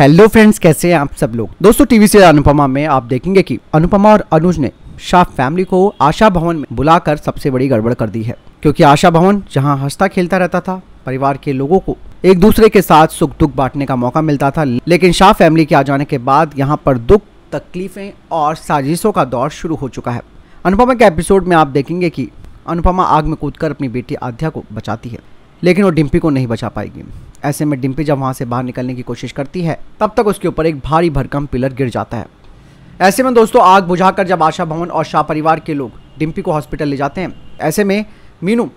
hello friends कैसे हैं आप सब लोग दोस्तों टीवी सीरियल अनुपमा में आप देखेंगे कि अनुपमा और अनुज ने शाह फैमिली को आशा भवन में बुलाकर सबसे बड़ी गड़बड़ कर दी है क्योंकि आशा भवन जहां हंसता खेलता रहता था परिवार के लोगों को एक दूसरे के साथ सुख दुख बांटने का मौका मिलता था लेकिन शाह फैमिली के आ जाने के बाद यहाँ पर दुख तकलीफें और साजिशों का दौर शुरू हो चुका है अनुपमा के एपिसोड में आप देखेंगे कि अनुपमा आग में कूद अपनी बेटी आध्या को बचाती है लेकिन वो डिम्पी को नहीं बचा पाएगी ऐसे में डिम्पी जब वहाँ से बाहर निकलने की कोशिश करती है तब तक उसके ऊपर एक भारी भरकम पिलर गिर जाता है ऐसे में दोस्तों आग बुझाकर जब आशा भवन और शाह परिवार के लोग डिम्पी को हॉस्पिटल ले जाते हैं ऐसे में मीनू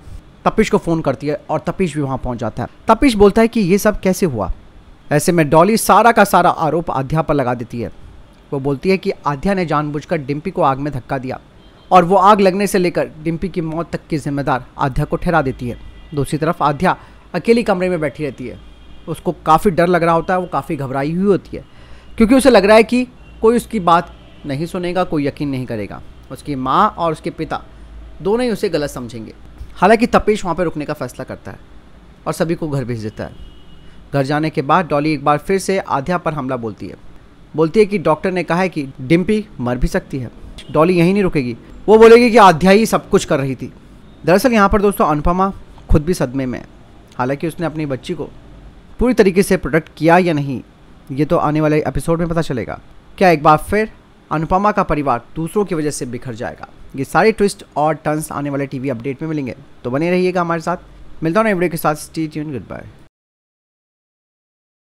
तपिश को फ़ोन करती है और तपिश भी वहाँ पहुँच जाता है तपिश बोलता है कि ये सब कैसे हुआ ऐसे में डॉली सारा का सारा आरोप आध्या पर लगा देती है वो बोलती है कि आध्या ने जानबूझकर डिम्पी को आग में धक्का दिया और वो आग लगने से लेकर डिम्पी की मौत तक की जिम्मेदार आध्या को ठहरा देती है दूसरी तरफ आध्या अकेली कमरे में बैठी रहती है उसको काफ़ी डर लग रहा होता है वो काफ़ी घबराई हुई होती है क्योंकि उसे लग रहा है कि कोई उसकी बात नहीं सुनेगा कोई यकीन नहीं करेगा उसकी माँ और उसके पिता दोनों ही उसे गलत समझेंगे हालांकि तपेश वहाँ पर रुकने का फैसला करता है और सभी को घर भेज देता है घर जाने के बाद डॉली एक बार फिर से आध्या पर हमला बोलती है बोलती है कि डॉक्टर ने कहा है कि डिम्पी मर भी सकती है डॉली यहीं नहीं रुकेगी वो बोलेगी कि आध्या ही सब कुछ कर रही थी दरअसल यहाँ पर दोस्तों अनुपमा खुद भी सदमे में है हालांकि उसने अपनी बच्ची को पूरी तरीके से प्रोटेक्ट किया या नहीं ये तो आने वाले एपिसोड में पता चलेगा क्या एक बार फिर अनुपमा का परिवार दूसरों की वजह से बिखर जाएगा ये सारे ट्विस्ट और टर्न्स आने वाले टीवी अपडेट में मिलेंगे तो बने रहिएगा हमारे साथ मिलता हूँ वीडियो के साथ स्टी ट्यून गुड बाय